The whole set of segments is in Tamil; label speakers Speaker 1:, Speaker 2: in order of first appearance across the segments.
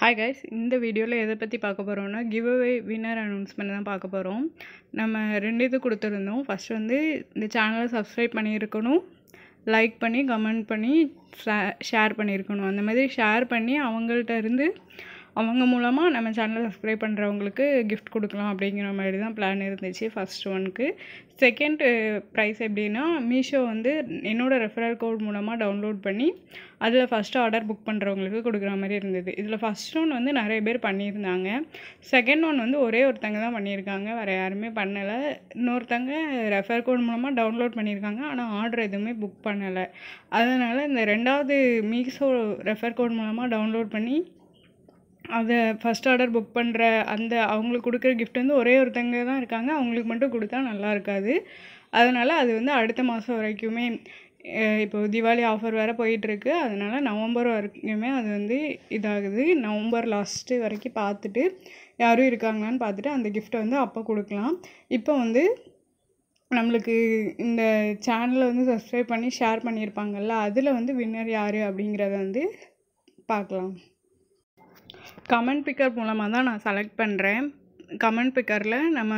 Speaker 1: ஹாய் கைஸ் இந்த வீடியோவில் எதை பற்றி பார்க்க போகிறோம்னா கிவ் அவே வின்னர் அனௌன்ஸ்மெண்ட் தான் பார்க்க போகிறோம் நம்ம ரெண்டு இது கொடுத்துருந்தோம் ஃபஸ்ட் வந்து இந்த சேனலை சப்ஸ்கிரைப் பண்ணியிருக்கணும் லைக் பண்ணி கமெண்ட் பண்ணி ஷேர் பண்ணியிருக்கணும் அந்த மாதிரி ஷேர் பண்ணி அவங்கள்ட்ட இருந்து அவங்க மூலமாக நம்ம சேனலை சப்ஸ்கிரைப் பண்ணுறவங்களுக்கு கிஃப்ட் கொடுக்கலாம் அப்படிங்கிற மாதிரி தான் பிளான் இருந்துச்சு ஃபஸ்ட் ஒனுக்கு செகண்ட் ப்ரைஸ் எப்படின்னா மீஷோ வந்து என்னோடய ரெஃபரல் கோட் மூலமாக டவுன்லோட் பண்ணி அதில் ஃபஸ்ட்டு ஆர்டர் புக் பண்ணுறவங்களுக்கு கொடுக்குற மாதிரி இருந்தது இதில் ஃபஸ்ட் ஒன் வந்து நிறைய பேர் பண்ணியிருந்தாங்க செகண்ட் ஒன் வந்து ஒரே ஒருத்தங்க தான் பண்ணியிருக்காங்க வேறு யாருமே பண்ணலை இன்னொருத்தங்க ரெஃபர் கோட் மூலமாக டவுன்லோட் பண்ணியிருக்காங்க ஆனால் ஆர்டர் எதுவுமே புக் பண்ணலை அதனால் இந்த ரெண்டாவது மீஷோ ரெஃபர் கோட் மூலமாக டவுன்லோட் பண்ணி அதை ஃபஸ்ட் ஆர்டர் புக் பண்ணுற அந்த அவங்களுக்கு கொடுக்குற கிஃப்ட் வந்து ஒரே ஒருத்தங்க தான் இருக்காங்க அவங்களுக்கு மட்டும் கொடுத்தா நல்லா இருக்காது அதனால் அது வந்து அடுத்த மாதம் வரைக்குமே இப்போது தீபாவளி ஆஃபர் வேறு போயிட்டுருக்கு அதனால் நவம்பர் வரைக்குமே அது வந்து இதாகுது நவம்பர் லாஸ்ட்டு வரைக்கும் பார்த்துட்டு யாரும் இருக்காங்களான்னு பார்த்துட்டு அந்த கிஃப்ட்டை வந்து அப்போ கொடுக்கலாம் இப்போ வந்து நம்மளுக்கு இந்த சேனலை வந்து சப்ஸ்கிரைப் பண்ணி ஷேர் பண்ணியிருப்பாங்கல்ல அதில் வந்து வின்னர் யார் அப்படிங்கிறத வந்து பார்க்கலாம் கமெண்ட் பிக்கர் மூலமாக தான் நான் செலக்ட் பண்ணுறேன் கமெண்ட் பிக்கரில் நம்ம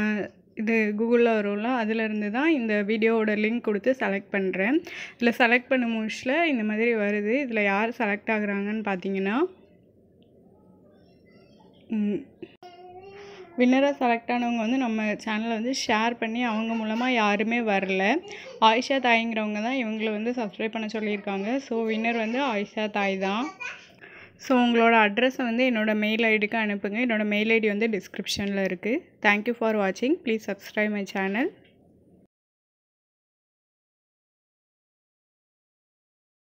Speaker 1: இது கூகுளில் வரும்ல அதிலிருந்து தான் இந்த வீடியோவோட லிங்க் கொடுத்து செலக்ட் பண்ணுறேன் இதில் செலக்ட் பண்ண முடிச்சில் இந்த மாதிரி வருது இதில் யார் செலக்ட் ஆகுறாங்கன்னு பார்த்தீங்கன்னா வின்னராக செலக்ட் ஆனவங்க வந்து நம்ம சேனலை வந்து ஷேர் பண்ணி அவங்க மூலமாக யாருமே வரல ஆயிஷா தாய்ங்கிறவங்க தான் இவங்களை வந்து சப்ஸ்கிரைப் பண்ண சொல்லியிருக்காங்க ஸோ வின்னர் வந்து ஆயிஷா தாய் தான் ஸோ உங்களோட அட்ரஸை வந்து என்னோடய மெயில் ஐடிக்கு அனுப்புங்க என்னோடய மெயில் ஐடி வந்து டிஸ்கிரிப்ஷனில் இருக்குது தேங்க்யூ ஃபார் வாட்சிங் ப்ளீஸ்
Speaker 2: சப்ஸ்கிரைப் மை சேனல்